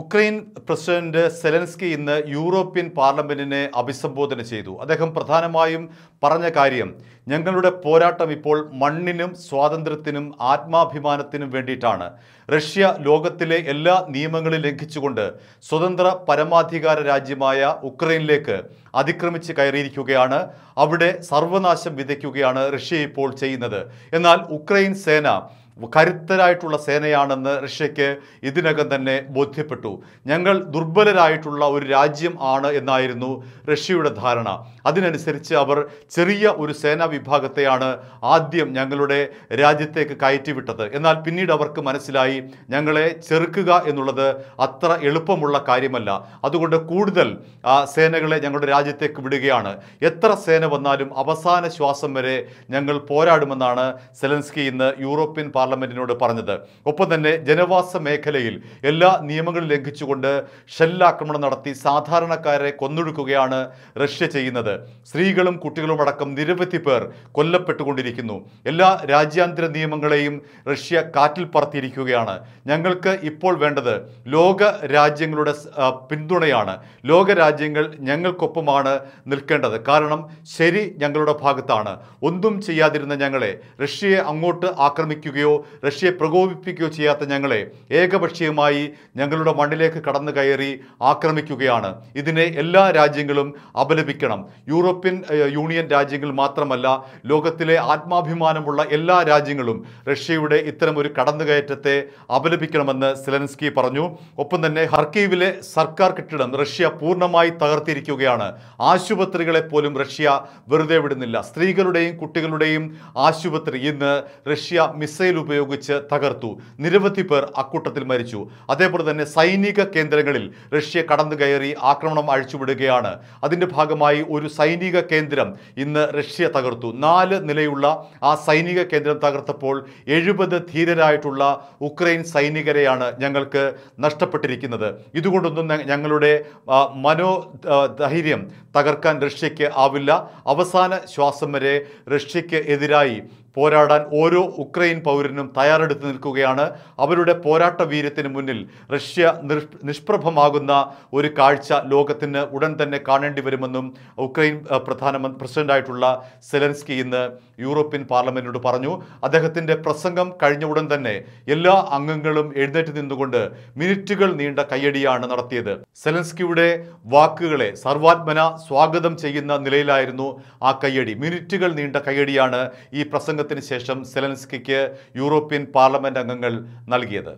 Ukraine president Zelensky ഇന്ന് European പാർലമെന്റിനെ അഭിസംബോധന ചെയ്തു അദ്ദേഹം പ്രധാനമായും പറഞ്ഞ കാര്യം ഞങ്ങളുടെ പോരാട്ടം ഇപ്പോൾ മണ്ണിനും സ്വാതന്ത്ര്യത്തിനും ആത്മാഭിമാനത്തിനും വേണ്ടിയിട്ടാണ് റഷ്യ ലോകത്തിലെ എല്ലാ നിയമങ്ങളും ലംഘിച്ചുകൊണ്ട് സ്വതന്ത്ര പരമാധികാര രാജ്യമായ ഉക്രൈനിലേക്ക് അതിക്രമിച്ച് കയറിയിരിക്കുകയാണ് അവിടെ സർവനാശം വിതയ്ക്കുകയാണ് റഷ്യ ഇപ്പോൾ ചെയ്യുന്നത് എന്നാൽ ഉക്രൈൻ സേന കരുത്തരായിട്ടുള്ള സേനയാണെന്ന് റഷ്യയ്ക്ക് ഇതിനകം തന്നെ ബോധ്യപ്പെട്ടു ഞങ്ങൾ ദുർബലരായിട്ടുള്ള ഒരു രാജ്യം ആണ് എന്നായിരുന്നു റഷ്യയുടെ ധാരണ അതിനനുസരിച്ച് അവർ ചെറിയ ഒരു സേനാ വിഭാഗത്തെയാണ് ആദ്യം ഞങ്ങളുടെ രാജ്യത്തേക്ക് കയറ്റിവിട്ടത് എന്നാൽ പിന്നീട് അവർക്ക് മനസ്സിലായി ഞങ്ങളെ ചെറുക്കുക എന്നുള്ളത് അത്ര എളുപ്പമുള്ള കാര്യമല്ല അതുകൊണ്ട് കൂടുതൽ സേനകളെ ഞങ്ങളുടെ രാജ്യത്തേക്ക് വിടുകയാണ് എത്ര സേന വന്നാലും അവസാന ശ്വാസം വരെ ഞങ്ങൾ പോരാടുമെന്നാണ് സെലൻസ്കി ഇന്ന് യൂറോപ്യൻ പാർലമെന്റിനോട് പറഞ്ഞത് ഒപ്പം തന്നെ ജനവാസ മേഖലയിൽ എല്ലാ നിയമങ്ങളും ലംഘിച്ചുകൊണ്ട് ഷെല്ലാക്രമണം നടത്തി സാധാരണക്കാരെ കൊന്നൊഴുക്കുകയാണ് റഷ്യ ചെയ്യുന്നത് സ്ത്രീകളും കുട്ടികളും അടക്കം നിരവധി പേർ കൊല്ലപ്പെട്ടുകൊണ്ടിരിക്കുന്നു എല്ലാ രാജ്യാന്തര നിയമങ്ങളെയും റഷ്യ കാറ്റിൽ പറത്തിയിരിക്കുകയാണ് ഞങ്ങൾക്ക് ഇപ്പോൾ വേണ്ടത് ലോക രാജ്യങ്ങളുടെ പിന്തുണയാണ് ലോക രാജ്യങ്ങൾ ഞങ്ങൾക്കൊപ്പമാണ് നിൽക്കേണ്ടത് കാരണം ശരി ഞങ്ങളുടെ ഭാഗത്താണ് ഒന്നും ചെയ്യാതിരുന്ന ഞങ്ങളെ റഷ്യയെ അങ്ങോട്ട് ആക്രമിക്കുകയോ റഷ്യയെ പ്രകോപിപ്പിക്കുകയോ ചെയ്യാത്ത ഞങ്ങളെ ഏകപക്ഷീയമായി ഞങ്ങളുടെ മണ്ണിലേക്ക് കടന്നു കയറി ആക്രമിക്കുകയാണ് ഇതിനെ എല്ലാ രാജ്യങ്ങളും അപലപിക്കണം യൂറോപ്യൻ യൂണിയൻ രാജ്യങ്ങൾ മാത്രമല്ല ലോകത്തിലെ ആത്മാഭിമാനമുള്ള എല്ലാ രാജ്യങ്ങളും റഷ്യയുടെ ഇത്തരമൊരു കടന്നുകയറ്റത്തെ അപലപിക്കണമെന്ന് സെലൻസ്കി പറഞ്ഞു ഒപ്പം തന്നെ ഹർക്കീവിലെ സർക്കാർ കെട്ടിടം റഷ്യ പൂർണ്ണമായി തകർത്തിരിക്കുകയാണ് ആശുപത്രികളെ പോലും റഷ്യ വെറുതെ വിടുന്നില്ല സ്ത്രീകളുടെയും കുട്ടികളുടെയും ആശുപത്രി ഇന്ന് റഷ്യ മിസൈൽ ഉപയോഗിച്ച് തകർത്തു നിരവധി പേർ അക്കൂട്ടത്തിൽ മരിച്ചു അതേപോലെ തന്നെ സൈനിക കേന്ദ്രങ്ങളിൽ റഷ്യ കടന്നു കയറി ആക്രമണം അഴിച്ചുവിടുകയാണ് അതിൻ്റെ ഭാഗമായി ഒരു സൈനിക കേന്ദ്രം ഇന്ന് റഷ്യ തകർത്തു നാല് നിലയുള്ള ആ സൈനിക കേന്ദ്രം തകർത്തപ്പോൾ എഴുപത് ധീരരായിട്ടുള്ള ഉക്രൈൻ സൈനികരെയാണ് ഞങ്ങൾക്ക് നഷ്ടപ്പെട്ടിരിക്കുന്നത് ഇതുകൊണ്ടൊന്നും ഞങ്ങളുടെ മനോ ധൈര്യം തകർക്കാൻ റഷ്യയ്ക്ക് ആവില്ല അവസാന ശ്വാസം വരെ റഷ്യയ്ക്ക് എതിരായി പോരാടാൻ ഓരോ ഉക്രൈൻ പൗരനും തയ്യാറെടുത്ത് നിൽക്കുകയാണ് അവരുടെ പോരാട്ട വീര്യത്തിന് മുന്നിൽ റഷ്യ നിഷ്പ്രഭമാകുന്ന ഒരു കാഴ്ച ലോകത്തിന് ഉടൻ തന്നെ കാണേണ്ടി വരുമെന്നും ഉക്രൈൻ പ്രധാനമന്ത്രി പ്രസിഡന്റായിട്ടുള്ള സെലൻസ്കി ഇന്ന് യൂറോപ്യൻ പാർലമെന്റിനോട് പറഞ്ഞു അദ്ദേഹത്തിൻ്റെ പ്രസംഗം കഴിഞ്ഞ ഉടൻ തന്നെ എല്ലാ അംഗങ്ങളും എഴുന്നേറ്റ് നിന്നുകൊണ്ട് മിനിറ്റുകൾ നീണ്ട കയ്യടിയാണ് നടത്തിയത് സെലൻസ്കിയുടെ വാക്കുകളെ സർവാത്മന സ്വാഗതം ചെയ്യുന്ന നിലയിലായിരുന്നു ആ കയ്യടി മിനിറ്റുകൾ നീണ്ട കയ്യടിയാണ് ഈ പ്രസംഗ യോഗത്തിന് ശേഷം സെലൻസ്കിക്ക് യൂറോപ്യൻ പാർലമെന്റ് അംഗങ്ങൾ നൽകിയത്